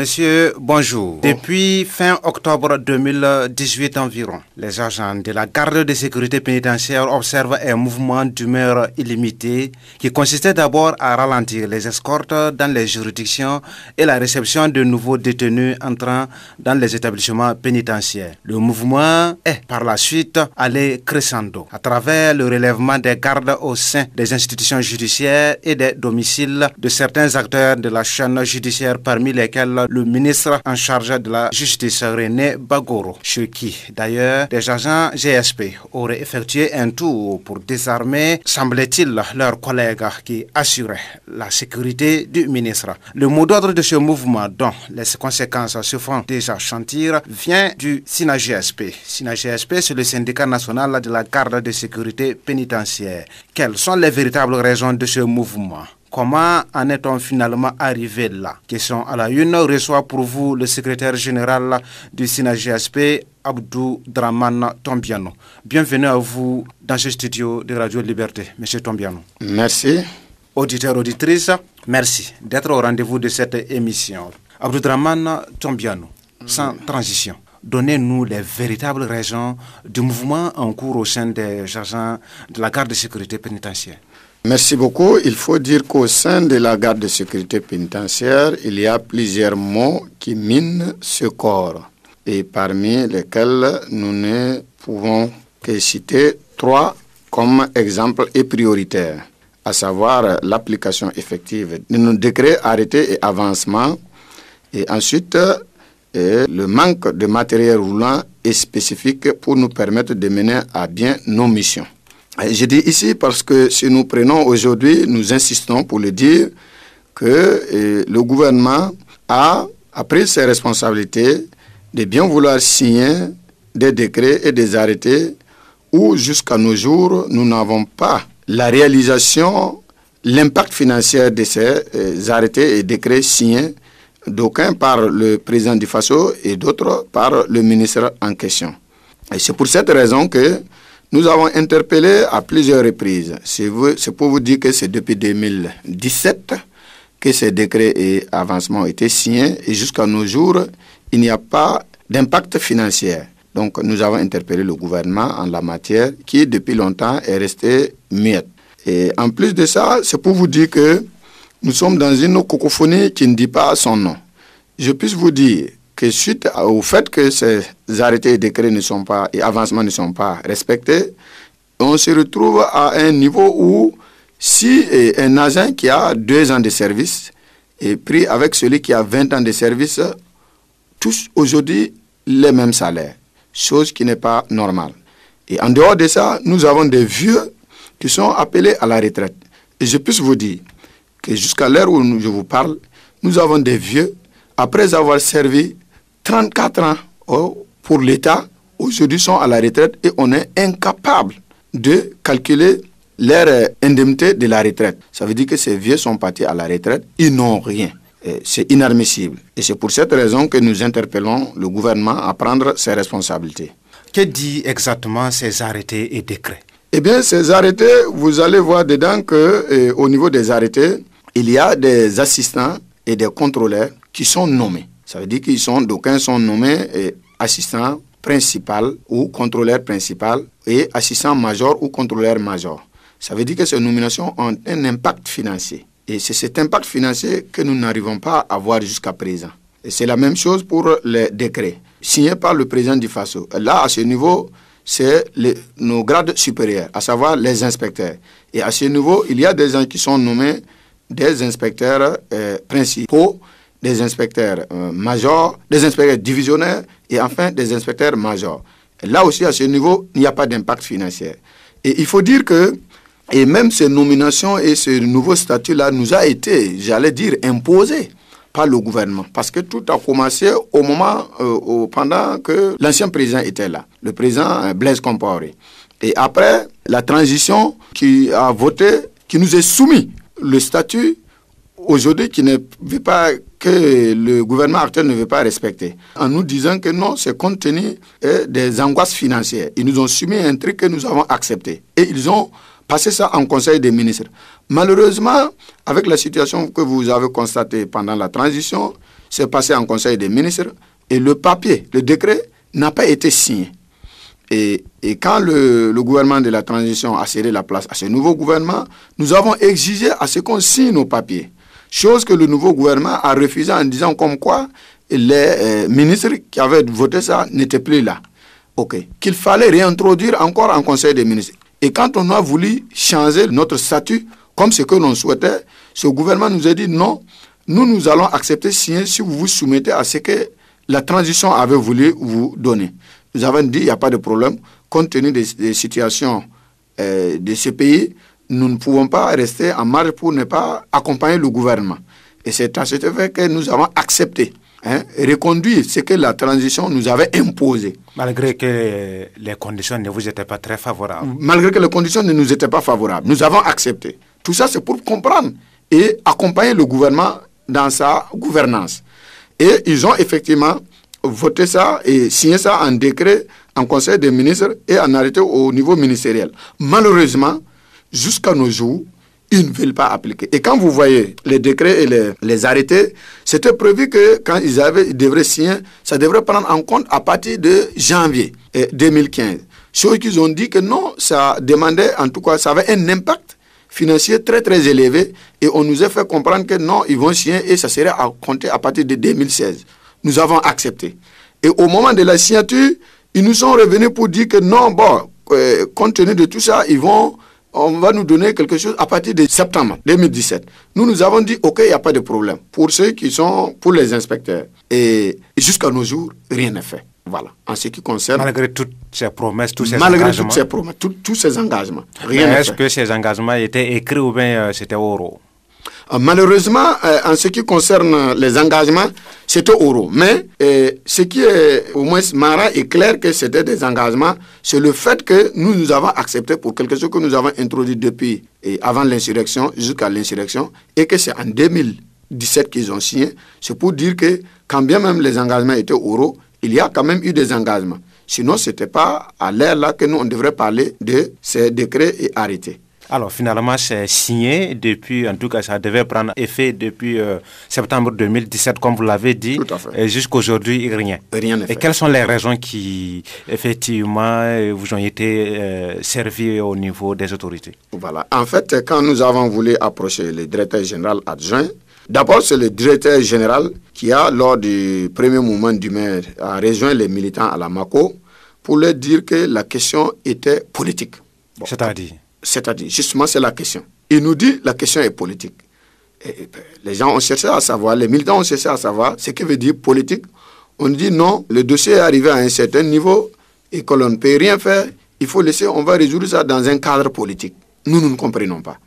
Monsieur, bonjour. Depuis fin octobre 2018 environ, les agents de la garde de sécurité pénitentiaire observent un mouvement d'humeur illimité qui consistait d'abord à ralentir les escortes dans les juridictions et la réception de nouveaux détenus entrant dans les établissements pénitentiaires. Le mouvement est par la suite allé crescendo à travers le relèvement des gardes au sein des institutions judiciaires et des domiciles de certains acteurs de la chaîne judiciaire parmi lesquels le ministre en charge de la justice, René Bagoro, chez qui, d'ailleurs, des agents GSP auraient effectué un tour pour désarmer, semblait-il, leurs collègues qui assuraient la sécurité du ministre. Le mot d'ordre de ce mouvement, dont les conséquences se font déjà sentir, vient du SINA-GSP. SINA-GSP, c'est le syndicat national de la garde de sécurité pénitentiaire. Quelles sont les véritables raisons de ce mouvement Comment en est-on finalement arrivé là Question à la une reçoit pour vous le secrétaire général du SINA Abdou Draman Tombiano. Bienvenue à vous dans ce studio de Radio Liberté, Monsieur Tombiano. Merci. Auditeurs, auditrices, merci d'être au rendez-vous de cette émission. Abdou Draman Tombiano, sans transition, donnez-nous les véritables raisons du mouvement en cours au sein des agents de la garde de sécurité pénitentiaire. Merci beaucoup. Il faut dire qu'au sein de la garde de sécurité pénitentiaire, il y a plusieurs mots qui minent ce corps et parmi lesquels nous ne pouvons que citer trois comme exemple et prioritaire, à savoir l'application effective de nos décrets arrêtés et avancements et ensuite euh, le manque de matériel roulant et spécifique pour nous permettre de mener à bien nos missions. J'ai dit ici parce que si nous prenons aujourd'hui, nous insistons pour le dire que eh, le gouvernement a, pris ses responsabilités, de bien vouloir signer des décrets et des arrêtés où jusqu'à nos jours, nous n'avons pas la réalisation, l'impact financier de ces eh, arrêtés et décrets signés, d'aucun par le président du FASO et d'autres par le ministre en question. Et c'est pour cette raison que nous avons interpellé à plusieurs reprises. C'est pour vous dire que c'est depuis 2017 que ces décrets et avancements ont été signés et jusqu'à nos jours, il n'y a pas d'impact financier. Donc nous avons interpellé le gouvernement en la matière qui depuis longtemps est resté muet. Et en plus de ça, c'est pour vous dire que nous sommes dans une cocophonie qui ne dit pas son nom. Je puisse vous dire que suite au fait que ces arrêtés et décrets ne sont pas, et avancements ne sont pas respectés, on se retrouve à un niveau où si eh, un agent qui a deux ans de service est pris avec celui qui a 20 ans de service, tous aujourd'hui les mêmes salaires, chose qui n'est pas normale. Et en dehors de ça, nous avons des vieux qui sont appelés à la retraite. Et je puisse vous dire que jusqu'à l'heure où je vous parle, nous avons des vieux, après avoir servi 34 ans oh, pour l'État, aujourd'hui sont à la retraite et on est incapable de calculer leur euh, indemnité de la retraite. Ça veut dire que ces vieux sont partis à la retraite, ils n'ont rien. C'est inadmissible. Et c'est pour cette raison que nous interpellons le gouvernement à prendre ses responsabilités. Que dit exactement ces arrêtés et décrets Eh bien, ces arrêtés, vous allez voir dedans qu'au euh, au niveau des arrêtés, il y a des assistants et des contrôleurs qui sont nommés. Ça veut dire qu'ils sont, d'aucuns sont nommés eh, assistants principal ou contrôleur principal et assistant major ou contrôleur major. Ça veut dire que ces nominations ont un impact financier. Et c'est cet impact financier que nous n'arrivons pas à voir jusqu'à présent. Et c'est la même chose pour les décrets signés par le président du FASO. Là, à ce niveau, c'est nos grades supérieurs, à savoir les inspecteurs. Et à ce niveau, il y a des gens qui sont nommés des inspecteurs eh, principaux des inspecteurs euh, majors, des inspecteurs divisionnaires et enfin des inspecteurs majeurs. là aussi, à ce niveau, il n'y a pas d'impact financier. Et il faut dire que, et même ces nominations et ce nouveau statut-là nous a été, j'allais dire, imposé par le gouvernement. Parce que tout a commencé au moment, euh, au, pendant que l'ancien président était là, le président euh, Blaise Compaoré. Et après, la transition qui a voté, qui nous a soumis, le statut aujourd'hui qui ne veut pas que le gouvernement actuel ne veut pas respecter. En nous disant que non, c'est compte tenu euh, des angoisses financières. Ils nous ont soumis un truc que nous avons accepté. Et ils ont passé ça en conseil des ministres. Malheureusement, avec la situation que vous avez constatée pendant la transition, c'est passé en conseil des ministres et le papier, le décret n'a pas été signé. Et, quand le, le, gouvernement de la transition a serré la place à ce nouveau gouvernement, nous avons exigé à ce qu'on signe nos papiers. Chose que le nouveau gouvernement a refusé en disant comme quoi les euh, ministres qui avaient voté ça n'étaient plus là. OK. Qu'il fallait réintroduire encore en Conseil des ministres. Et quand on a voulu changer notre statut comme ce que l'on souhaitait, ce gouvernement nous a dit non, nous, nous allons accepter si vous vous soumettez à ce que la transition avait voulu vous donner. Nous avons dit, il n'y a pas de problème, compte tenu des, situations euh, de ce pays, nous ne pouvons pas rester en marge pour ne pas accompagner le gouvernement. Et c'est à cet effet que nous avons accepté, hein, reconduire ce que la transition nous avait imposé. Malgré que les conditions ne vous étaient pas très favorables. Malgré que les conditions ne nous étaient pas favorables, nous avons accepté. Tout ça, c'est pour comprendre et accompagner le gouvernement dans sa gouvernance. Et ils ont effectivement voté ça et signé ça en décret en Conseil des ministres et en arrêté au niveau ministériel. Malheureusement, jusqu'à nos jours, ils ne veulent pas appliquer. Et quand vous voyez les décrets et les, arrêtés, c'était prévu que quand ils, avaient, ils devraient signer, ça devrait prendre en compte à partir de janvier 2015. Ceux qui ont dit que non, ça demandait, en tout cas, ça avait un impact financier très très élevé et on nous a fait comprendre que non, ils vont signer et ça serait à compter à partir de 2016. Nous avons accepté. Et au moment de la signature, ils nous sont revenus pour dire que non, bon, euh, compte tenu de tout ça, ils vont on va nous donner quelque chose à partir de septembre 2017. Nous, nous avons dit, OK, il n'y a pas de problème pour ceux qui sont, pour les inspecteurs. Et jusqu'à nos jours, rien n'est fait. Voilà, en ce qui concerne... Malgré toutes ces promesses, tous ces malgré toutes ces promesses, tous ces engagements, rien Est-ce que ces engagements étaient écrits ou bien euh, c'était oraux euh, Malheureusement, euh, en ce qui concerne les engagements, c'était oraux. Mais euh, ce qui est au moins marrant et clair que c'était des engagements, c'est le fait que nous, nous avons accepté pour quelque chose que nous avons introduit depuis et avant l'insurrection jusqu'à l'insurrection et que c'est en 2017 qu'ils ont signé. C'est pour dire que quand bien même les engagements étaient oraux, il y a quand même eu des engagements. Sinon, ce n'était pas à l'ère là que nous, on devrait parler de ces décrets et arrêtés. Alors finalement, c'est signé depuis, en tout cas, ça devait prendre effet depuis euh, septembre 2017, comme vous l'avez dit. Tout à fait. Et jusqu'aujourd'hui, rien. Rien Et quelles sont les raisons qui, effectivement, vous ont été servis euh, servies au niveau des autorités Voilà. En fait, quand nous avons voulu approcher le directeur général adjoint, D'abord, c'est le directeur général qui a, lors du premier moment du maire, a rejoint les militants à la MACO pour leur dire que la question était politique. C'est-à-dire c'est-à-dire, justement, c'est la question. Il nous dit la question est politique. Ben, les gens ont cherché à savoir, les militants ont cherché à savoir ce que veut dire politique. On dit non, le dossier est arrivé à un certain niveau et que l'on ne peut rien faire. Il faut laisser, on va résoudre ça dans un cadre politique. Nous, nous ne comprenons pas.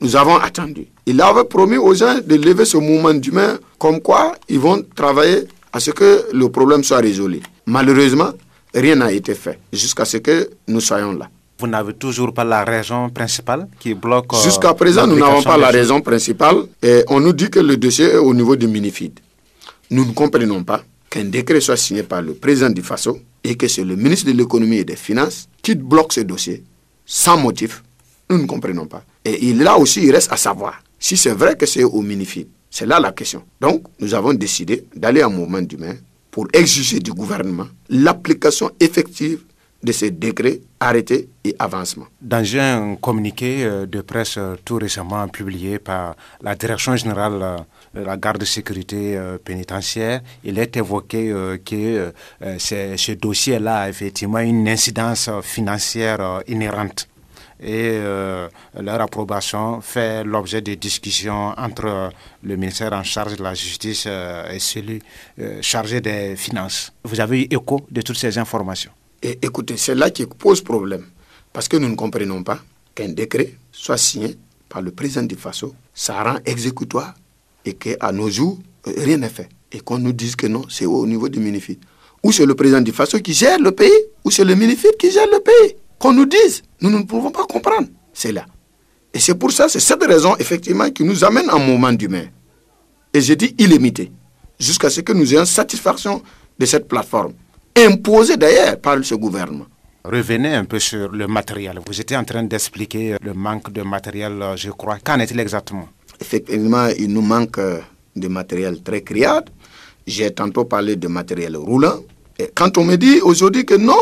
Nous avons attendu. Il avait promis aux gens de lever ce mouvement d'humain, comme quoi ils vont travailler à ce que le problème soit résolu. Malheureusement, rien n'a été fait jusqu'à ce que nous soyons là vous n'avez toujours pas la raison principale qui bloque. Euh, Jusqu'à présent, nous n'avons pas la raison principale. Et on nous dit que le dossier est au niveau du Minifid. Nous ne comprenons pas qu'un décret soit signé par le président du FASO et que c'est le ministre de l'économie et des finances qui bloque ce dossier sans motif. Nous ne comprenons pas. Et là aussi, il reste à savoir si c'est vrai que c'est au Minifid. C'est là la question. Donc, nous avons décidé d'aller en mouvement d'humain pour exiger du gouvernement l'application effective de ces décrets, arrêtés et avancements. Dans un communiqué euh, de presse euh, tout récemment publié par la Direction générale euh, de la garde de sécurité pénitentiaire, il est évoqué que ce dossier-là a effectivement une incidence financière inhérente et leur approbation fait l'objet de discussions entre le ministère en charge de la justice et celui chargé des finances. Vous avez eu écho de toutes ces informations et écoutez, c'est là qui pose problème. Parce que nous ne comprenons pas qu'un décret soit signé par le président du Faso, ça rend exécutoire et qu'à nos jours, euh, rien n'est fait. Et qu'on nous dise que non, c'est au niveau du MINIFID. Ou c'est le président du Faso qui gère le pays, ou c'est le Minifit qui gère le pays. Qu'on nous dise, nous ne pouvons pas comprendre. C'est là. Et c'est pour ça, c'est cette raison, effectivement, qui nous amène à un moment d'humain. Et j'ai dit illimité, jusqu'à ce que nous ayons satisfaction de cette plateforme imposé d'ailleurs par ce gouvernement. Revenez un peu sur le matériel. Vous étiez en train d'expliquer le manque de matériel, euh, je crois. Qu'en est-il exactement Effectivement, il nous manque euh, de matériel très criard. J'ai tantôt parlé de matériel roulant. Et quand on me dit aujourd'hui que non,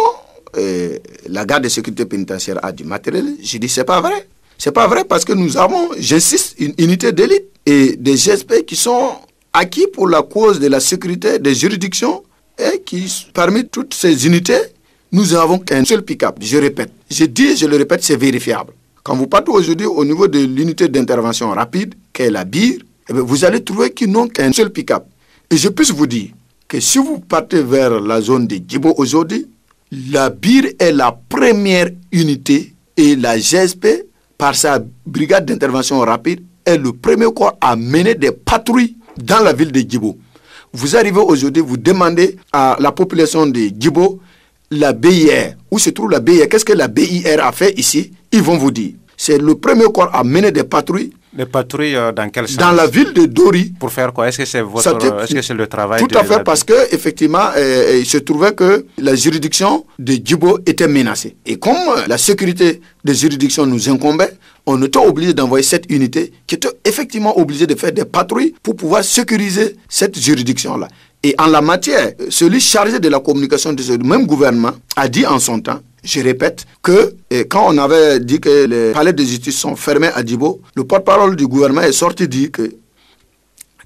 euh, la garde de sécurité pénitentiaire a du matériel, je dis c'est pas vrai. C'est pas vrai parce que nous avons, j'insiste, une unité d'élite et des GSP qui sont acquis pour la cause de la sécurité des juridictions et qui, parmi toutes ces unités, nous avons qu'un seul pick-up. Je répète, je dis, je le répète, c'est vérifiable. Quand vous partez aujourd'hui au niveau de l'unité d'intervention rapide, qu'est la BIR, eh vous allez trouver qu'ils n'ont qu'un seul pick-up. Et je puisse vous dire que si vous partez vers la zone de Djibo aujourd'hui, la BIR est la première unité et la GSP, par sa brigade d'intervention rapide, est le premier corps à mener des patrouilles dans la ville de Djibo. Vous arrivez aujourd'hui, vous demandez à la population de Djibo la BIR. Où se trouve la BIR Qu'est-ce que la BIR a fait ici Ils vont vous dire. C'est le premier corps à mener des patrouilles les patrouilles euh, dans quel sens Dans la ville de Dori. Pour faire quoi Est-ce que c'est votre... est -ce que c'est le travail Tout à fait, parce que effectivement, euh, euh, il se trouvait que la juridiction de Djibo était menacée. Et comme la sécurité des juridictions nous incombait, on était obligé d'envoyer cette unité qui était effectivement obligée de faire des patrouilles pour pouvoir sécuriser cette juridiction-là. Et en la matière, celui chargé de la communication de ce même gouvernement a dit en son temps, je répète, que eh, quand on avait dit que les palais de justice sont fermés à Dibo, le porte-parole du gouvernement est sorti dire que,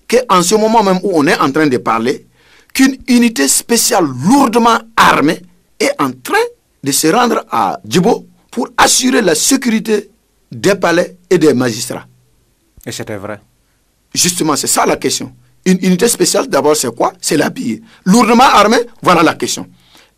que en ce moment même où on est en train de parler, qu'une unité spéciale lourdement armée est en train de se rendre à Djibo pour assurer la sécurité des palais et des magistrats. Et c'était vrai. Justement, c'est ça la question. Une unité spéciale, d'abord, c'est quoi C'est l'habillé. Lourdement armé, voilà la question.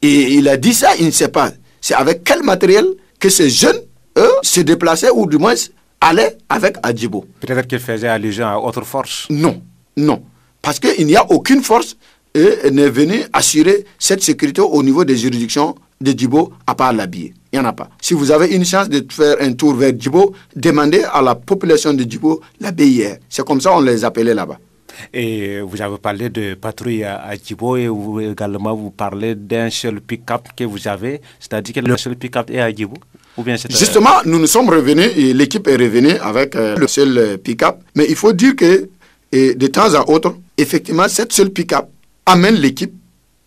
Et il a dit ça, il ne sait pas. C'est avec quel matériel que ces jeunes, eux, se déplaçaient ou du moins allaient avec Adjibo. Peut-être qu'ils faisaient allusion à autre force. Non, non. Parce qu'il n'y a aucune force et n'est venue assurer cette sécurité au niveau des juridictions de Djibo à part l'habillé. Il n'y en a pas. Si vous avez une chance de faire un tour vers Djibo, demandez à la population de Djibo la BIR. C'est comme ça on les appelait là-bas. Et vous avez parlé de patrouille à Djibo et vous, également vous parlez d'un seul pick-up que vous avez, c'est-à-dire que le seul pick-up est à Djibo ou bien euh, Justement, nous nous sommes revenus, et l'équipe est revenue avec euh, le seul euh, pick-up. Mais il faut dire que et de temps à autre, effectivement, cette seule pick-up amène l'équipe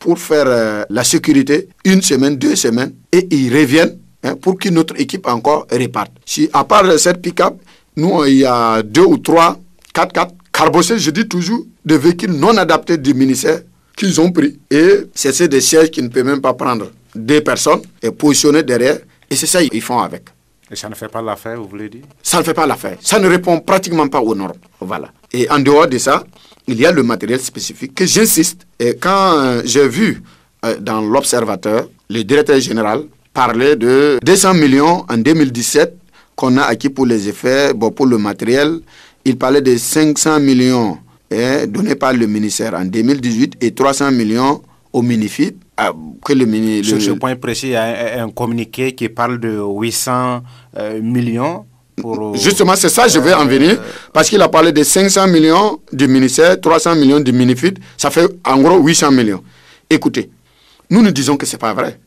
pour faire euh, la sécurité une semaine, deux semaines, et ils reviennent hein, pour que notre équipe encore reparte. Si à part euh, cette pick-up, nous, il y a deux ou trois, quatre, quatre carbossés, je dis toujours, de véhicules non adaptés du ministère qu'ils ont pris. Et c'est des sièges qui ne peuvent même pas prendre deux personnes et positionner derrière. Et c'est ça qu'ils font avec. Et ça ne fait pas l'affaire, vous voulez dire Ça ne fait pas l'affaire. Ça ne répond pratiquement pas aux normes. Voilà. Et en dehors de ça, il y a le matériel spécifique que j'insiste. Et quand euh, j'ai vu euh, dans l'Observateur le directeur général parler de 200 millions en 2017 qu'on a acquis pour les effets, bon, pour le matériel, il parlait de 500 millions hein, donnés par le ministère en 2018 et 300 millions au MINIFID. Ah, que le, Sur ce point précis, il y a un, communiqué qui parle de 800 euh, millions Justement, c'est ça, je vais en venir, parce qu'il a parlé de 500 millions du ministère, 300 millions du MINIFID, ça fait en gros 800 millions. Écoutez, nous nous disons que ce n'est pas vrai.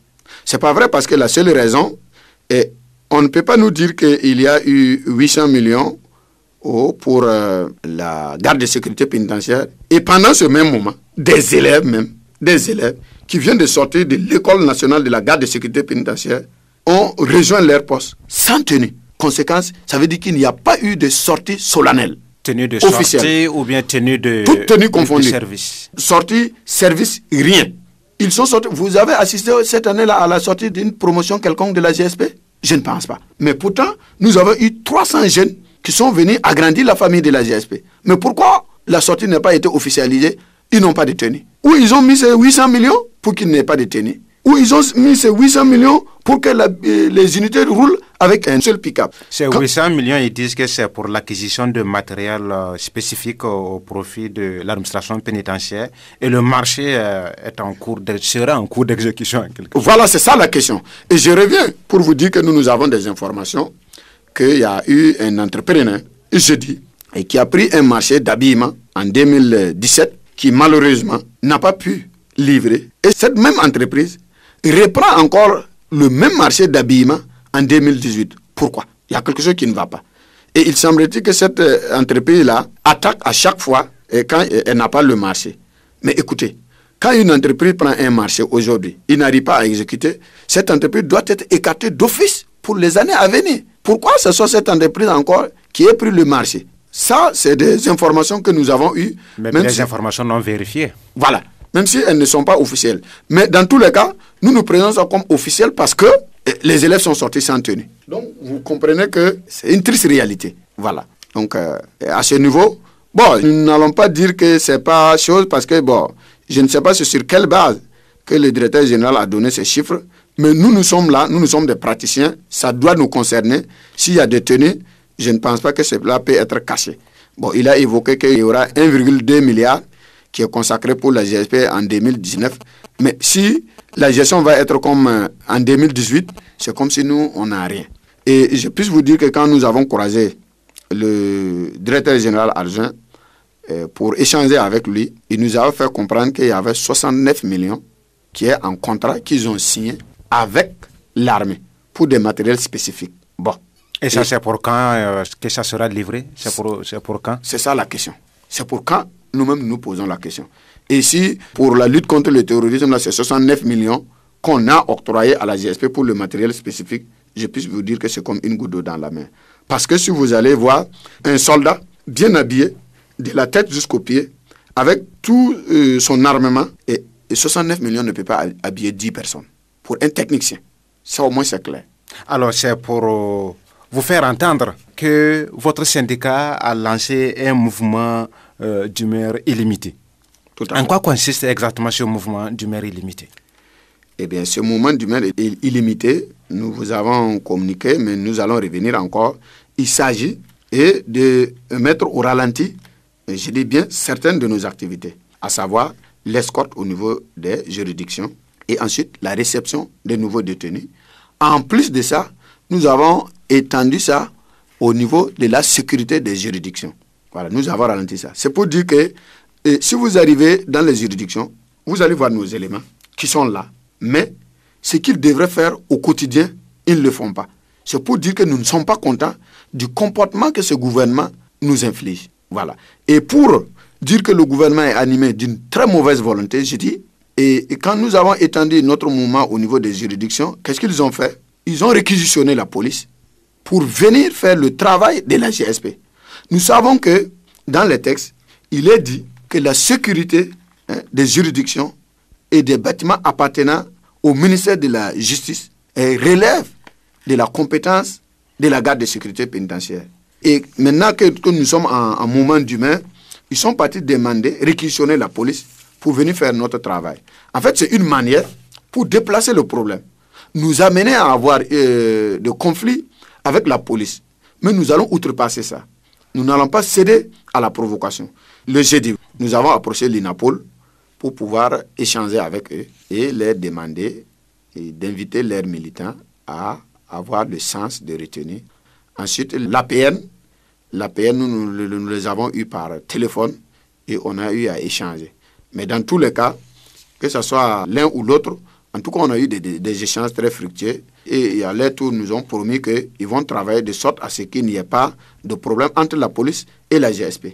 Ce n'est pas vrai parce que la seule raison est, on ne peut pas nous dire qu'il y a eu 800 millions oh, pour euh, la garde de sécurité pénitentiaire. Et pendant ce même moment, des élèves même, des élèves qui viennent de sortir de l'école nationale de la garde de sécurité pénitentiaire ont rejoint leur poste sans tenue conséquence, ça veut dire qu'il n'y a pas eu de sortie solennelle. Tenue de officielle. sortie ou bien tenue de, Tout tenue confondue. service. Sortie, service, rien. Ils sont Vous avez assisté cette année-là à la sortie d'une promotion quelconque de la GSP Je ne pense pas. Mais pourtant, nous avons eu 300 jeunes qui sont venus agrandir la famille de la GSP. Mais pourquoi la sortie n'a pas été officialisée Ils n'ont pas détenu. tenue. Ou ils ont mis ces 800 millions pour qu'ils n'aient pas de où ils ont mis ces 800 millions pour que euh, les unités roulent avec un seul pick-up. Ces 800 millions, ils disent que c'est pour l'acquisition de matériel euh, spécifique au, profit de l'administration pénitentiaire et le marché euh, est en cours sera en cours d'exécution. Voilà, c'est ça la question. Et je reviens pour vous dire que nous, nous avons des informations qu'il y a eu un entrepreneur, il se et qui a pris un marché d'habillement en 2017 qui malheureusement n'a pas pu livrer. Et cette même entreprise reprend encore le même marché d'habillement en 2018. Pourquoi Il y a quelque chose qui ne va pas. Et il semblerait que cette euh, entreprise-là attaque à chaque fois euh, quand euh, elle n'a pas le marché. Mais écoutez, quand une entreprise prend un marché aujourd'hui, il n'arrive pas à exécuter, cette entreprise doit être écartée d'office pour les années à venir. Pourquoi ce soit cette entreprise encore qui a pris le marché Ça, c'est des informations que nous avons eues. Mais même des informations non vérifiées. Voilà même si elles ne sont pas officielles. Mais dans tous les cas, nous nous présentons comme officiels parce que eh, les élèves sont sortis sans tenue. Donc, vous comprenez que c'est une triste réalité. Voilà. Donc, euh, à ce niveau, bon, nous n'allons pas dire que ce n'est pas chose parce que, bon, je ne sais pas sur quelle base que le directeur général a donné ces chiffres, mais nous, nous sommes là, nous, nous sommes des praticiens, ça doit nous concerner. S'il y a des tenues, je ne pense pas que cela peut être caché. Bon, il a évoqué qu'il y aura 1,2 milliard qui est consacré pour la GSP en 2019. Mais si la gestion va être comme euh, en 2018, c'est comme si nous, on n'a rien. Et je puisse vous dire que quand nous avons croisé le directeur général argent euh, pour échanger avec lui, il nous a fait comprendre qu'il y avait 69 millions qui est en contrat qu'ils ont signé avec l'armée pour des matériels spécifiques. Bon. Et ça, c'est pour quand euh, que ça sera livré C'est pour, pour quand C'est ça la question. C'est pour quand nous-mêmes nous posons la question. Et si pour la lutte contre le terrorisme, c'est 69 millions qu'on a octroyé à la GSP pour le matériel spécifique. Je puisse vous dire que c'est comme une goutte d'eau dans la main. Parce que si vous allez voir un soldat bien habillé, de la tête jusqu'aux pieds, avec tout euh, son armement, et, 69 millions ne peut pas habiller 10 personnes. Pour un technicien, ça au moins c'est clair. Alors c'est pour euh, vous faire entendre que votre syndicat a lancé un mouvement euh, du maire illimité en quoi consiste exactement ce mouvement du maire illimité Eh bien, ce mouvement du maire illimité nous vous avons communiqué, mais nous allons revenir encore. Il s'agit eh, de mettre au ralenti, je dis bien, certaines de nos activités, à savoir l'escorte au niveau des juridictions et ensuite la réception des nouveaux détenus. En plus de ça, nous avons étendu ça au niveau de la sécurité des juridictions. Voilà, nous avons ralenti ça. C'est pour dire que si vous arrivez dans les juridictions, vous allez voir nos éléments qui sont là. Mais ce qu'ils devraient faire au quotidien, ils ne le font pas. C'est pour dire que nous ne sommes pas contents du comportement que ce gouvernement nous inflige. Voilà. Et pour dire que le gouvernement est animé d'une très mauvaise volonté, je dis, et, quand nous avons étendu notre mouvement au niveau des juridictions, qu'est-ce qu'ils ont fait Ils ont réquisitionné la police pour venir faire le travail de la GSP. Nous savons que dans les textes, il est dit que la sécurité hein, des juridictions et des bâtiments appartenant au ministère de la Justice relève de la compétence de la garde de sécurité pénitentiaire. Et maintenant que, nous sommes en, moment d'humain, ils sont partis demander, réquisitionner la police pour venir faire notre travail. En fait, c'est une manière pour déplacer le problème. Nous amener à avoir euh, des conflits avec la police. Mais nous allons outrepasser ça. Nous n'allons pas céder à la provocation. Le jeudi, nous avons approché l'INAPOL pour pouvoir échanger avec eux et leur demander d'inviter leurs militants à avoir le sens de retenir. Ensuite, l'APN, l'APN, nous les avons eus par téléphone et on a eu à échanger. Mais dans tous les cas, que ce soit l'un ou l'autre, en tout cas, on a eu des, échanges très fructueux et à leur nous ont promis qu'ils vont travailler de sorte à ce qu'il n'y ait pas de problème entre la police et la GSP.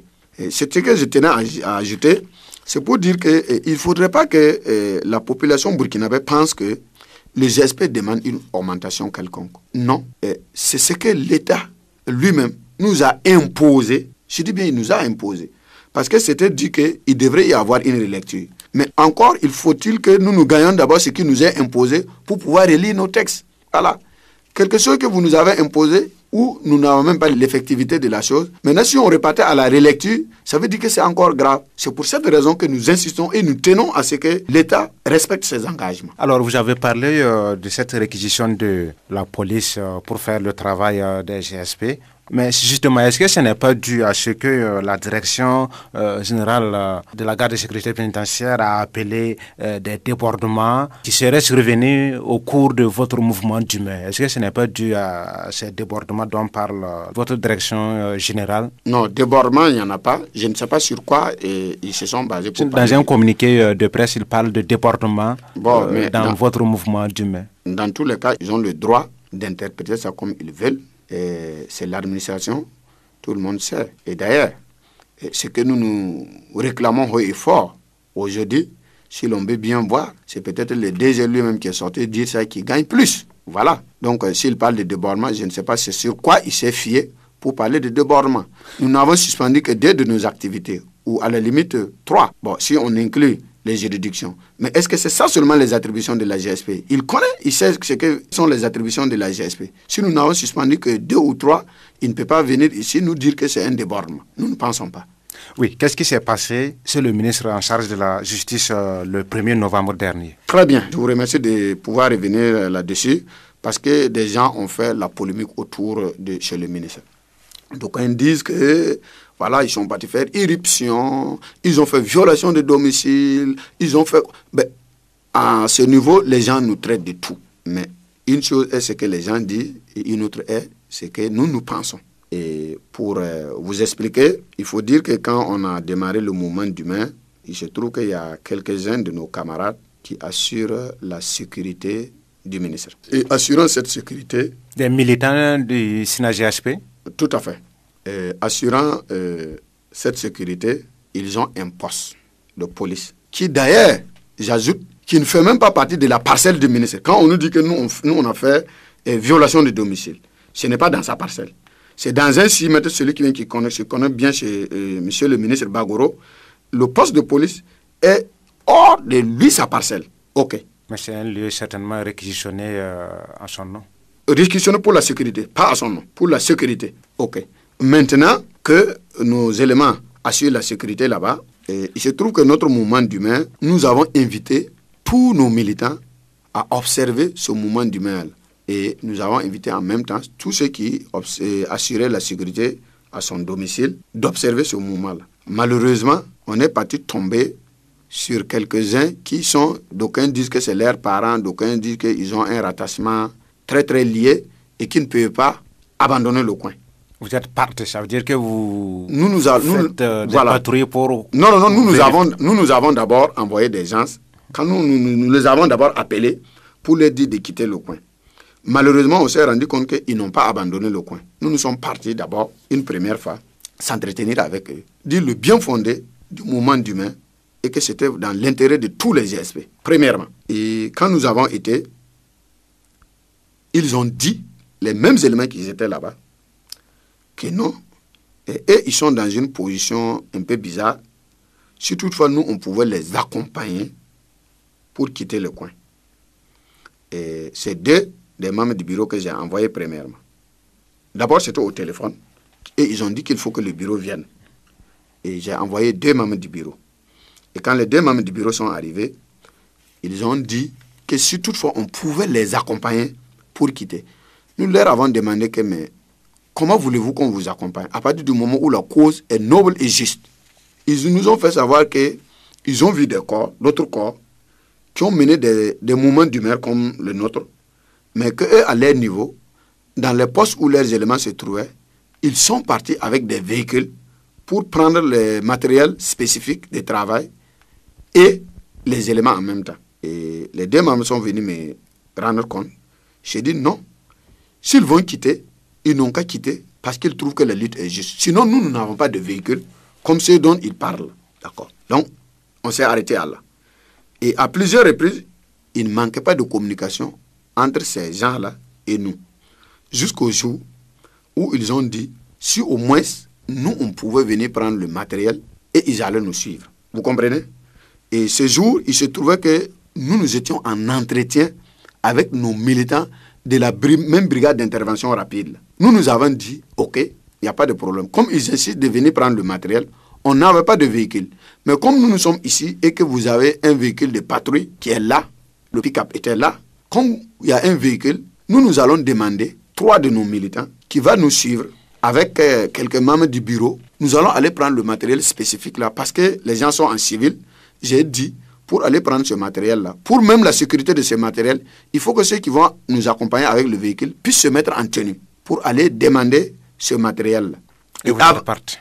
Ce que je tenais à, ajouter, c'est pour dire qu'il eh, ne faudrait pas que eh, la population burkinabé pense que les GSP demande une augmentation quelconque. Non, eh, c'est ce que l'État lui-même nous a imposé. Je dis bien, il nous a imposé. Parce que c'était dit qu'il devrait y avoir une relecture. Mais encore, il faut-il que nous nous gagnions d'abord ce qui nous est imposé pour pouvoir relire nos textes. Voilà. Quelque chose que vous nous avez imposé, où nous n'avons même pas l'effectivité de la chose. Maintenant, si on repartait à la relecture, ça veut dire que c'est encore grave. C'est pour cette raison que nous insistons et nous tenons à ce que l'État respecte ses engagements. Alors, vous avez parlé euh, de cette réquisition de la police euh, pour faire le travail euh, des GSP. Mais justement, est-ce que ce n'est pas dû à ce que euh, la direction euh, générale euh, de la garde de sécurité pénitentiaire a appelé des débordements qui seraient survenus au cours de votre mouvement du mai Est-ce que ce n'est pas dû à ces débordements dont parle votre direction générale Non, débordement, il n'y en a pas. Je ne sais pas sur quoi et ils se sont basés pour Dans un communiqué de presse, ils parlent de débordements dans, votre mouvement d'humeur. Dans tous les cas, ils ont le droit d'interpréter ça comme ils veulent c'est l'administration, tout le monde sait. Et d'ailleurs, ce que nous nous réclamons haut et fort aujourd'hui, si l'on veut bien voir, c'est peut-être le DG lui-même qui est sorti dire ça qui gagne plus. Voilà. Donc, euh, s'il parle de débordement, je ne sais pas c'est sur quoi il s'est fié pour parler de débordement. Nous n'avons suspendu que deux de nos activités, ou à la limite euh, trois. Bon, si on inclut les juridictions. Mais est-ce que c'est ça seulement les attributions de la GSP Il connaît, il sait ce que sont les attributions de la GSP. Si nous n'avons suspendu que deux ou trois, il ne peut pas venir ici nous dire que c'est un débordement. Nous ne pensons pas. Oui, qu'est-ce qui s'est passé C'est le ministre en charge de la justice euh, le 1er novembre dernier. Très bien, je vous remercie de pouvoir revenir euh, là-dessus parce que des gens ont fait la polémique autour de chez le ministre. Donc, ils disent que voilà, ils sont partis faire irruption, ils ont fait violation de domicile, ils ont fait... Ben, à ce niveau, les gens nous traitent de tout. Mais une chose est ce que les gens disent, et une autre est ce que nous, nous pensons. Et pour euh, vous expliquer, il faut dire que quand on a démarré le mouvement d'humain, il se trouve qu'il y a quelques-uns de nos camarades qui assurent la sécurité du ministre. Et assurant cette sécurité... Des militants du sina Tout à fait. Euh, assurant euh, cette sécurité, ils ont un poste de police qui d'ailleurs, j'ajoute, qui ne fait même pas partie de la parcelle du ministre. Quand on nous dit que nous, on, on a fait une euh, violation de domicile, ce n'est pas dans sa parcelle. C'est dans un cimetière, celui qui, qui connaît, se connaît bien chez monsieur le ministre Bagoro, le poste de police est hors de lui sa parcelle. OK. Mais c'est un lieu certainement réquisitionné en son nom. Réquisitionné pour la sécurité, pas à son nom, pour la sécurité. OK. Maintenant que nos éléments assurent la sécurité là-bas, il se trouve que notre mouvement d'humain, nous avons invité tous nos militants à observer ce mouvement d'humain. Et nous avons invité en même temps tous ceux qui euh, assuraient la sécurité à son domicile d'observer ce mouvement-là. Malheureusement, on est parti tomber sur quelques-uns qui sont, d'aucuns disent que c'est leurs parents, d'aucuns disent qu'ils ont un rattachement très très lié et qui ne peuvent pas abandonner le coin. Vous êtes partis, ça veut dire que vous nous, nous a, nous, euh, pour... Non, non, non, nous, nous avons, nous, nous avons d'abord envoyé des gens, quand nous, nous, les avons d'abord appelés pour leur dire de quitter le coin. Malheureusement, on s'est rendu compte qu'ils n'ont pas abandonné le coin. Nous nous sommes partis d'abord, une première fois, s'entretenir avec eux, dire le bien fondé du mouvement d'humain et que c'était dans l'intérêt de tous les ESP, premièrement. Et quand nous avons été, ils ont dit les mêmes éléments qu'ils étaient là-bas, non. Et ils sont dans une position un peu bizarre. Si toutefois, nous, on pouvait les accompagner pour quitter le coin. Et c'est deux des membres du bureau que j'ai envoyé premièrement. D'abord, c'était au téléphone. Et ils ont dit qu'il faut que le bureau vienne. Et j'ai envoyé deux membres du bureau. Et quand les deux membres du bureau sont arrivés, ils ont dit que si toutefois on pouvait les accompagner pour quitter. Nous leur avons demandé que mais Comment voulez-vous qu'on vous accompagne À partir du moment où la cause est noble et juste. Ils nous ont fait savoir qu'ils ont vu des corps, d'autres corps, qui ont mené des, moments d'humeur comme le nôtre, mais qu'eux, à leur niveau, dans les postes où leurs éléments se trouvaient, ils sont partis avec des véhicules pour prendre le matériel spécifique de travail et les éléments en même temps. Et les deux membres sont venus me rendre compte. J'ai dit non, s'ils vont quitter, ils n'ont qu'à quitter parce qu'ils trouvent que la lutte est juste. Sinon, nous, n'avons pas de véhicule comme ceux dont ils parlent. D'accord Donc, on s'est arrêté à là. Et à plusieurs reprises, il ne manquait pas de communication entre ces gens-là et nous. Jusqu'au jour où ils ont dit, si au moins nous, on pouvait venir prendre le matériel et ils allaient nous suivre. Vous comprenez Et ce jour, il se trouvait que nous, nous étions en entretien avec nos militants de la même brigade d'intervention rapide. Nous nous avons dit, ok, il n'y a pas de problème. Comme ils insistent de venir prendre le matériel, on n'avait pas de véhicule. Mais comme nous nous sommes ici et que vous avez un véhicule de patrouille qui est là, le pick-up était là, comme il y a un véhicule, nous nous allons demander trois de nos militants qui va nous suivre avec euh, quelques membres du bureau. Nous allons aller prendre le matériel spécifique là parce que les gens sont en civil. J'ai dit, pour aller prendre ce matériel-là. Pour même la sécurité de ce matériel, il faut que ceux qui vont nous accompagner avec le véhicule puissent se mettre en tenue pour aller demander ce matériel-là. Et, vous partez.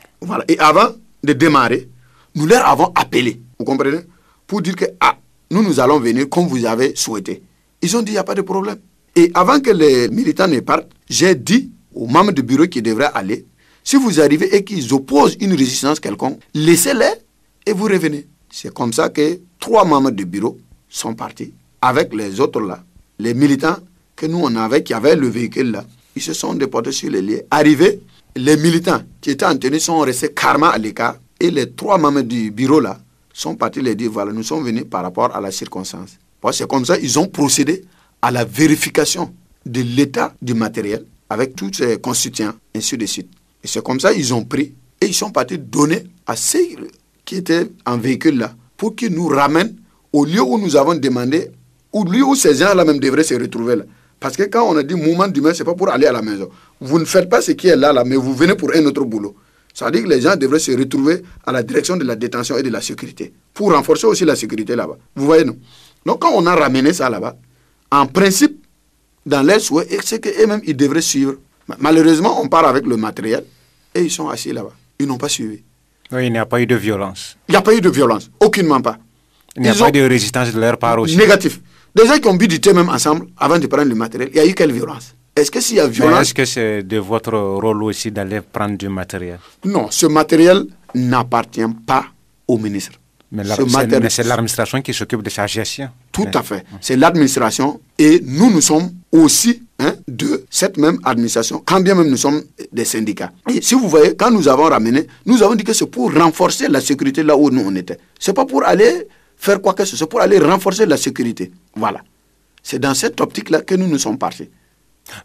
et, avant de démarrer, nous leur avons appelé, vous comprenez Pour dire que ah, nous, nous allons venir comme vous avez souhaité. Ils ont dit, il n'y a pas de problème. Et avant que les militants ne partent, j'ai dit aux membres du bureau qui devraient aller, si vous arrivez et qu'ils opposent une résistance quelconque, laissez-les et vous revenez. C'est comme ça que trois membres du bureau sont partis avec les autres là, les militants que nous on avait, qui avaient le véhicule là. Ils se sont déportés sur les lieux. Arrivés, les militants qui étaient en tenue sont restés karma à l'écart et les trois membres du bureau là sont partis les dire voilà, nous sommes venus par rapport à la circonstance. C'est comme ça ils ont procédé à la vérification de l'état du matériel avec tous ses constituants, ainsi de suite. Et c'est comme ça ils ont pris et ils sont partis donner à ceux qui étaient en véhicule là pour qu'ils nous ramènent au lieu où nous avons demandé, au lieu où ces gens-là même devraient se retrouver Parce que quand on a dit moment d'humain, ce n'est pas pour aller à la maison. Vous ne faites pas ce qui est là, là, mais vous venez pour un autre boulot. Ça veut dire que les gens devraient se retrouver à la direction de la détention et de la sécurité, pour renforcer aussi la sécurité là-bas. Vous voyez, non Donc quand on a ramené ça là-bas, en principe, dans leur souhait, c'est qu'eux-mêmes, ils devraient suivre. Malheureusement, on part avec le matériel et ils sont assis là-bas. Ils n'ont pas suivi. Oui, il n'y a pas eu de violence. Il n'y a pas eu de violence, aucunement pas. Il n'y a pas eu de résistance de leur part aussi. Négatif. Des gens qui ont bu du thé même ensemble avant de prendre le matériel, il y a eu quelle violence Est-ce que s'il y a violence. Est-ce que c'est de votre rôle aussi d'aller prendre du matériel Non, ce matériel n'appartient pas au ministre. Mais c'est l'administration qui s'occupe de sa gestion. Tout à fait. C'est l'administration et nous, nous sommes aussi de cette même administration, quand bien même nous sommes des syndicats. Et si vous voyez, quand nous avons ramené, nous avons dit que c'est pour renforcer la sécurité là où nous on était. C'est pas pour aller faire quoi que ce soit, c'est pour aller renforcer la sécurité. Voilà. C'est dans cette optique-là que nous nous sommes partis.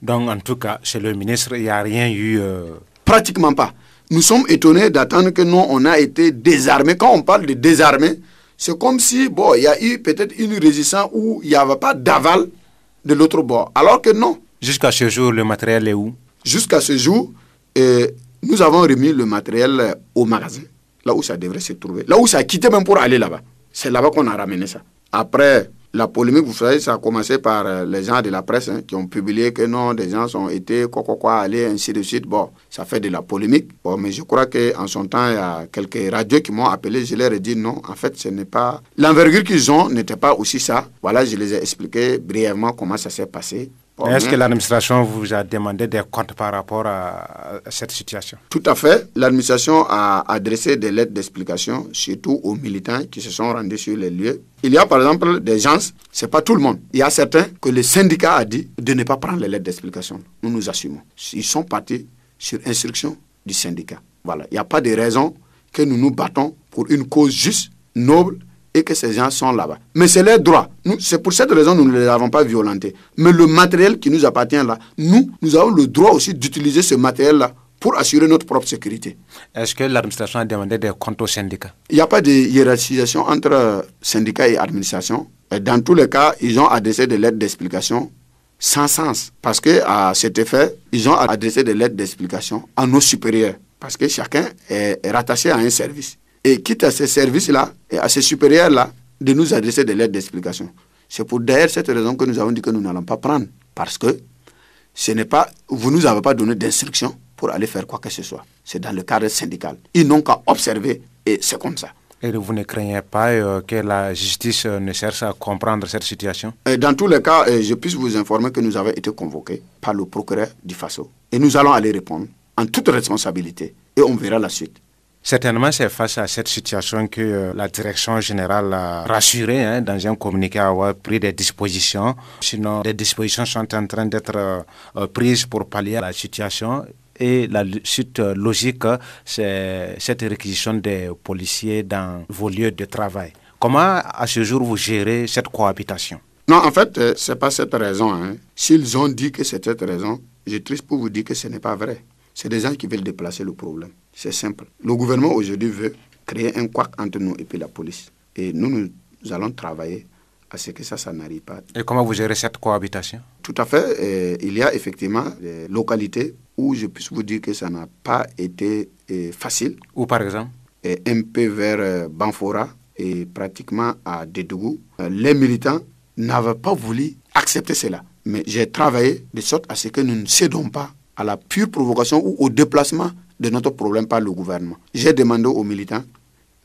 Donc, en tout cas, chez le ministre, il n'y a rien eu. Euh, Pratiquement pas. Nous sommes étonnés d'attendre que nous, on a été désarmés. Quand on parle de désarmés, c'est comme si, bon, il y a eu peut-être une résistance où il n'y avait pas d'aval de l'autre bord. Alors que non, Jusqu'à ce jour, le matériel est où Jusqu'à ce jour, euh, nous avons remis le matériel euh, au magasin, là où ça devrait se trouver. Là où ça a quitté même pour aller là-bas. C'est là-bas qu'on a ramené ça. Après, la polémique, vous savez, ça a commencé par euh, les gens de la presse hein, qui ont publié que non, des gens sont été quoi, quoi, aller, ainsi de suite. Bon, ça fait de la polémique. Bon, mais je crois qu'en son temps, il y a quelques radios qui m'ont appelé. Je leur ai dit non, en fait, ce n'est pas. L'envergure qu'ils ont n'était pas aussi ça. Voilà, je les ai expliqué brièvement comment ça s'est passé. Est-ce que l'administration vous a demandé des comptes par rapport à, cette situation Tout à fait. L'administration a adressé des lettres d'explication, surtout aux militants qui se sont rendus sur les lieux. Il y a par exemple des gens, c'est pas tout le monde. Il y a certains que le syndicat a dit de ne pas prendre les lettres d'explication. Nous nous assumons. Ils sont partis sur instruction du syndicat. Voilà. Il n'y a pas de raison que nous nous battons pour une cause juste, noble et que ces gens sont là-bas. Mais c'est leur droit. C'est pour cette raison que nous ne les avons pas violentés. Mais le matériel qui nous appartient là, nous, nous avons le droit aussi d'utiliser ce matériel-là pour assurer notre propre sécurité. Est-ce que l'administration a demandé des comptes aux syndicats Il n'y a pas de hiérarchisation entre syndicats et administration. dans tous les cas, ils ont adressé des lettres d'explication sans sens. Parce qu'à cet effet, ils ont adressé des lettres d'explication à nos supérieurs. Parce que chacun est rattaché à un service et quitte à ces services-là et à ces supérieurs-là de nous adresser des lettres d'explication. C'est pour derrière cette raison que nous avons dit que nous n'allons pas prendre, parce que ce n'est pas, vous ne nous avez pas donné d'instruction pour aller faire quoi que ce soit. C'est dans le cadre syndical. Ils n'ont qu'à observer et c'est comme ça. Et vous ne craignez pas euh, que la justice euh, ne cherche à comprendre cette situation Dans tous les cas, euh, je puisse vous informer que nous avons été convoqués par le procureur du Faso. Et nous allons aller répondre en toute responsabilité. Et on verra la suite. Certainement, c'est face à cette situation que euh, la direction générale a rassuré hein, dans un communiqué à avoir pris des dispositions. Sinon, des dispositions sont en train d'être euh, euh, prises pour pallier la situation et la suite logique, c'est cette réquisition des policiers dans vos lieux de travail. Comment, à ce jour, vous gérez cette cohabitation Non, en fait, ce n'est pas cette raison. Hein. S'ils ont dit que c'était cette raison, j'ai triste pour vous dire que ce n'est pas vrai. C'est des gens qui veulent déplacer le problème. C'est simple. Le gouvernement aujourd'hui veut créer un couac entre nous et puis la police. Et nous, nous allons travailler à ce que ça, ça n'arrive pas. Et comment vous gérez cette cohabitation Tout à fait. il y a effectivement des localités où je puisse vous dire que ça n'a pas été euh, facile. Où par exemple et Un peu vers euh, Banfora et pratiquement à Dédougou. Euh, les militants n'avaient pas voulu accepter cela. Mais j'ai travaillé de sorte à ce que nous ne cédons pas à la pure provocation ou au déplacement de notre problème par le gouvernement. J'ai demandé aux militants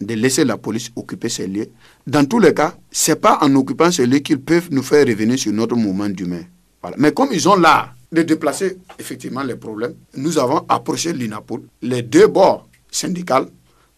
de laisser la police occuper ces lieux. Dans tous les cas, ce n'est pas en occupant ces lieux qu'ils peuvent nous faire revenir sur notre mouvement d'humain. Voilà. Mais comme ils ont l'art de déplacer effectivement les problèmes, nous avons approché l'INAPOL, les deux bords syndicales,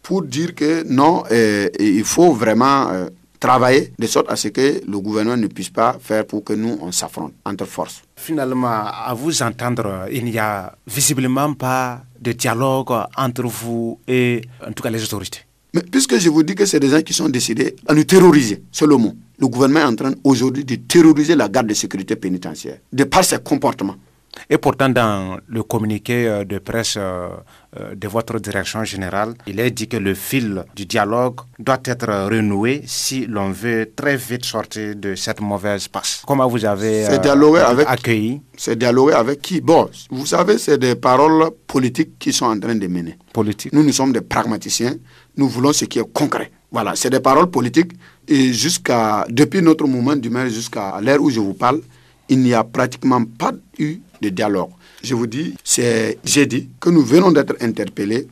pour dire que non, euh, il faut vraiment euh, travailler de sorte à ce que le gouvernement ne puisse pas faire pour que nous, on s'affronte entre forces. Finalement, à vous entendre, il n'y a visiblement pas de dialogue entre vous et en tout cas les autorités. Mais puisque je vous dis que c'est des gens qui sont décidés à nous terroriser, selon le Le gouvernement est en train aujourd'hui de terroriser la garde de sécurité pénitentiaire, de par ses comportements. Et pourtant, dans le communiqué euh, de presse euh, euh, de votre direction générale, il est dit que le fil du dialogue doit être renoué si l'on veut très vite sortir de cette mauvaise passe. Comment vous avez accueilli C'est dialoguer avec qui Bon, vous savez, c'est des paroles politiques qui sont en train de mener. Politique. Nous, nous sommes des pragmaticiens. Nous voulons ce qui est concret. Voilà, c'est des paroles politiques. Et jusqu'à, depuis notre moment du maire jusqu'à l'heure où je vous parle, il n'y a pratiquement pas eu de dialogue. Je vous dis, c'est j'ai dit que nous venons d'être interpellés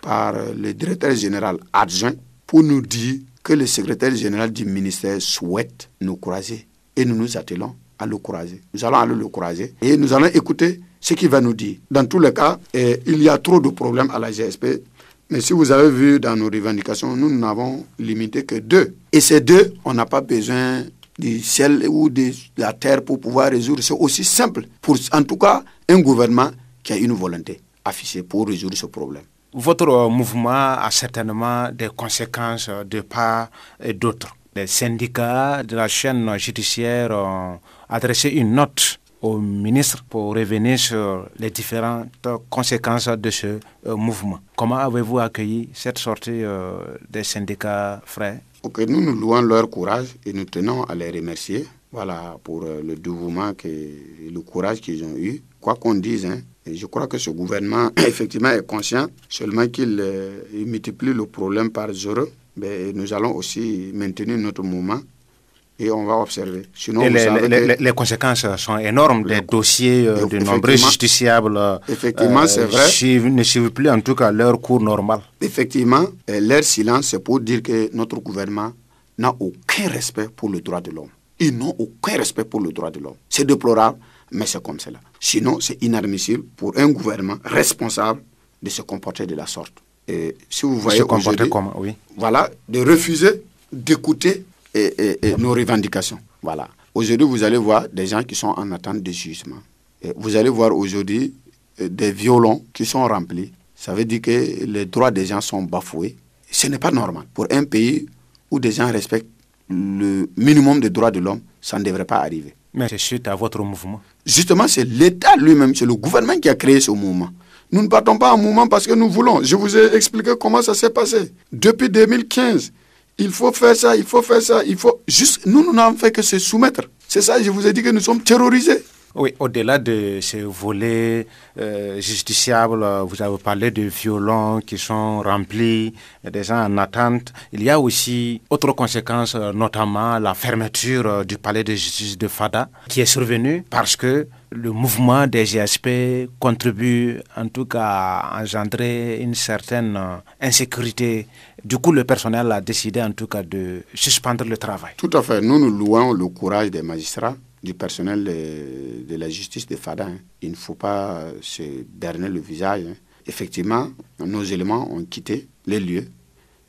par le directeur général adjoint pour nous dire que le secrétaire général du ministère souhaite nous croiser. Et nous nous attelons à le croiser. Nous allons aller le croiser et nous allons écouter ce qu'il va nous dire. Dans tous les cas, et il y a trop de problèmes à la GSP. Mais si vous avez vu dans nos revendications, nous n'avons limité que deux. Et ces deux, on n'a pas besoin du ciel ou de la terre pour pouvoir résoudre. C'est aussi simple pour, en tout cas, un gouvernement qui a une volonté affichée pour résoudre ce problème. Votre euh, mouvement a certainement des conséquences euh, de part et d'autre. Les syndicats de la chaîne judiciaire ont adressé une note au ministre pour revenir sur les différentes conséquences de ce euh, mouvement. Comment avez-vous accueilli cette sortie des syndicats frères que nous nous louons leur courage et nous tenons à les remercier voilà, pour euh, le dévouement que, et le courage qu'ils ont eu. Quoi qu'on dise, hein, je crois que ce gouvernement, effectivement, est conscient, seulement qu'il euh, multiplie le problème par zéro. Mais nous allons aussi maintenir notre mouvement et on va observer. Sinon, les, conséquences sont énormes des dossiers euh, de nombreux justiciables effectivement, c'est euh, vrai. ne suivent plus en tout cas leur cours normal. Effectivement, euh, leur silence, c'est pour dire que notre gouvernement n'a aucun respect pour le droit de l'homme. Ils n'ont aucun respect pour le droit de l'homme. C'est déplorable, mais c'est comme cela. Sinon, c'est inadmissible pour un gouvernement responsable de se comporter de la sorte. Et si vous voyez... Se comporter comment, oui. Voilà, de refuser d'écouter et, nos revendications. Voilà. Aujourd'hui, vous allez voir des gens qui sont en attente de jugement. Et vous allez voir aujourd'hui euh, des violons qui sont remplis. Ça veut dire que les droits des gens sont bafoués. Ce n'est pas normal. Pour un pays où des gens respectent le minimum des droits de l'homme, ça ne devrait pas arriver. Mais c'est suite à votre mouvement. Justement, c'est l'État lui-même, c'est le gouvernement qui a créé ce mouvement. Nous ne partons pas en mouvement parce que nous voulons. Je vous ai expliqué comment ça s'est passé. Depuis 2015, il faut faire ça, il faut faire ça, il faut... Juste, nous, nous n'avons fait que se soumettre. C'est ça, je vous ai dit que nous sommes terrorisés. Oui, au-delà de ces volets euh, justiciables, justiciable, euh, vous avez parlé de violons qui sont remplis, des gens en attente. Il y a aussi autre conséquence, euh, notamment la fermeture du palais de justice de Fada, qui est survenue parce que le mouvement des GSP contribue en tout cas à engendrer une certaine insécurité. Du coup, le personnel a décidé en tout cas de suspendre le travail. Tout à fait. Nous nous louons le courage des magistrats du personnel de, la justice de FADA. Hein. Il ne faut pas se berner le visage. Hein. Effectivement, nos éléments ont quitté les lieux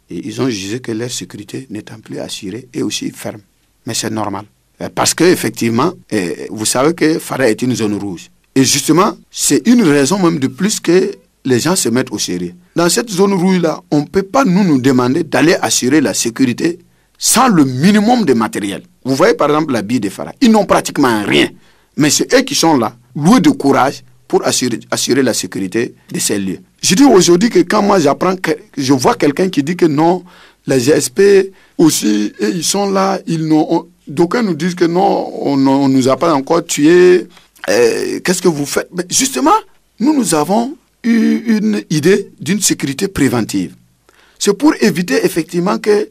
et ils ont jugé que leur sécurité n'étant plus assurée et aussi ferme. Mais c'est normal. Euh, parce que effectivement, euh, vous savez que FADA est une zone rouge. Et justement, c'est une raison même de plus que les gens se mettent au sérieux. Dans cette zone rouge-là, on ne peut pas nous, nous demander d'aller assurer la sécurité sans le minimum de matériel. Vous voyez par exemple la bille des Farah. Ils n'ont pratiquement rien. Mais c'est eux qui sont là, loués de courage pour assurer, assurer la sécurité de ces lieux. Je dis aujourd'hui que quand moi j'apprends, je vois quelqu'un qui dit que non, les GSP aussi, et ils sont là, ils n'ont... D'aucuns nous disent que non, on ne nous a pas encore tués. Euh, qu'est-ce que vous faites Mais Justement, nous, nous avons eu une idée d'une sécurité préventive. C'est pour éviter effectivement que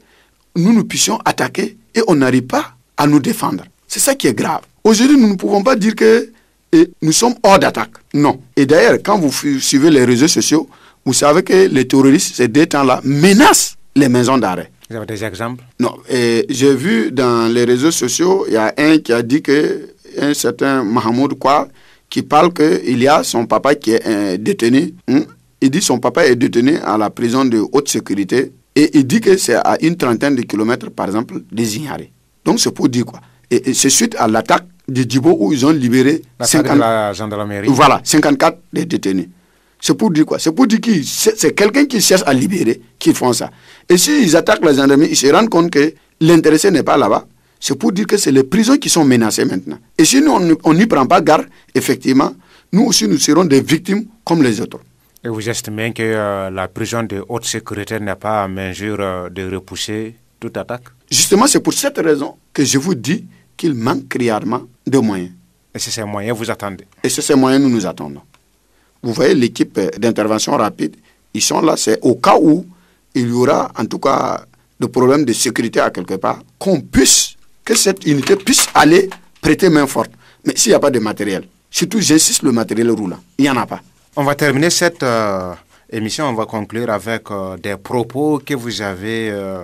nous nous puissions attaquer et on n'arrive pas à nous défendre. C'est ça qui est grave. Aujourd'hui, nous ne pouvons pas dire que eh, nous sommes hors d'attaque. Non. Et d'ailleurs, quand vous suivez les réseaux sociaux, vous savez que les terroristes, ces deux temps-là, menacent les maisons d'arrêt. Vous avez des exemples Non. J'ai vu dans les réseaux sociaux, il y a un qui a dit que, un certain Mahmoud quoi, qui parle qu'il y a son papa qui est euh, détenu. Hein. Il dit son papa est détenu à la prison de haute sécurité et il dit que c'est à une trentaine de kilomètres, par exemple, des Ignarés. Donc c'est pour dire quoi. Et, c'est suite à l'attaque de Djibo où ils ont libéré la Voilà, 54 détenus. C'est pour dire quoi C'est pour dire que c'est quelqu'un qui cherche à libérer qui font ça. Et s'ils attaquent la gendarmerie, ils se rendent compte que l'intéressé n'est pas là-bas. C'est pour dire que c'est les prisons qui sont menacées maintenant. Et si nous, on n'y prend pas garde, effectivement, nous aussi, nous serons des victimes comme les autres. Et vous estimez que euh, la prison de haute sécurité n'est pas à mesure euh, de repousser toute attaque Justement, c'est pour cette raison que je vous dis qu'il manque clairement de moyens. Et c'est ces moyens vous attendez Et c'est ces moyens nous nous attendons. Vous voyez l'équipe euh, d'intervention rapide, ils sont là, c'est au cas où il y aura en tout cas de problèmes de sécurité à quelque part, qu'on puisse, que cette unité puisse aller prêter main forte. Mais s'il n'y a pas de matériel, surtout j'insiste le matériel roulant, il n'y en a pas. On va terminer cette euh, émission, on va conclure avec euh, des propos que vous avez euh,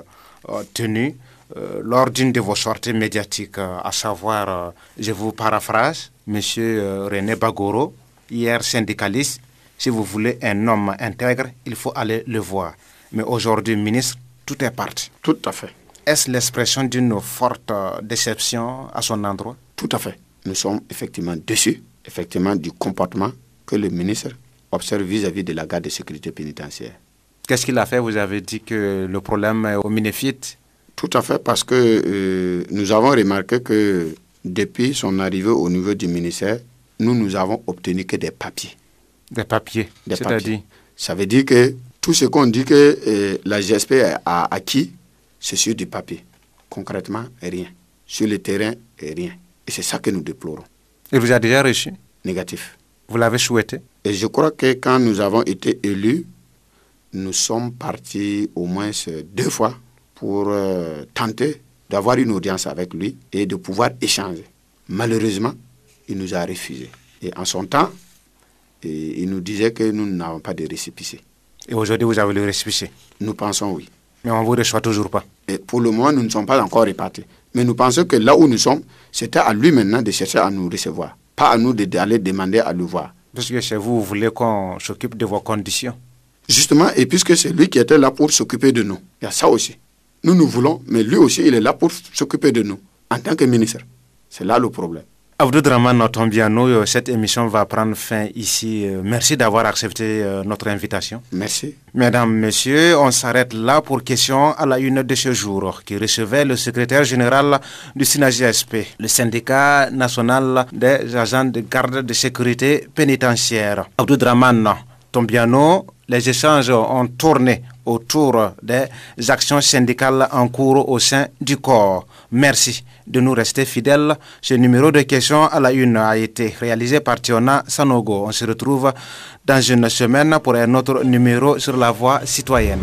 tenus lors d'une de vos sorties médiatiques, à savoir, je vous paraphrase, Monsieur René Bagoro, hier syndicaliste, si vous voulez un homme intègre, il faut aller le voir. Mais aujourd'hui, ministre, tout est parti. Tout à fait. Est-ce l'expression d'une forte déception à son endroit Tout à fait. Nous sommes effectivement déçus, effectivement, du comportement que le ministre observe vis-à-vis de la garde de sécurité pénitentiaire. Qu'est-ce qu'il a fait Vous avez dit que le problème est au minéfite. Tout à fait, parce que euh, nous avons remarqué que depuis son arrivée au niveau du ministère, nous, nous avons obtenu que des papiers. Des papiers Des dire Ça veut dire que tout ce qu'on dit que euh, la GSP a acquis, c'est sur du papier. Concrètement, rien. Sur le terrain, rien. Et c'est ça que nous déplorons. Et vous avez déjà réussi? Négatif. Vous l'avez souhaité Et je crois que quand nous avons été élus, nous sommes partis au moins deux fois pour euh, tenter d'avoir une audience avec lui et de pouvoir échanger. Malheureusement, il nous a refusé. Et en son temps, il nous disait que nous n'avons pas de récépissé. Et aujourd'hui, vous avez le récépissé Nous pensons oui. Mais on ne vous reçoit toujours pas et Pour le moment, nous ne sommes pas encore répartis. Mais nous pensons que là où nous sommes, c'était à lui maintenant de chercher à nous recevoir à nous d'aller demander à le voir. Parce que c'est vous, vous voulez qu'on s'occupe de vos conditions. Justement, et puisque c'est lui qui était là pour s'occuper de nous, il y a ça aussi. Nous, nous voulons, mais lui aussi, il est là pour s'occuper de nous, en tant que ministre. C'est là le problème. Abdou Draman, euh, Cette émission va prendre fin ici. Euh, merci d'avoir accepté euh, notre invitation. Merci. Mesdames, Messieurs, on s'arrête là pour question à la une de ce jour qui recevait le secrétaire général du SINAGSP, le syndicat national des agents de garde de sécurité pénitentiaire. Abdou Draman, Tombiano, les échanges ont tourné autour des actions syndicales en cours au sein du corps. Merci de nous rester fidèles. Ce numéro de questions à la une a été réalisé par Tiona Sanogo. On se retrouve dans une semaine pour un autre numéro sur la voie citoyenne.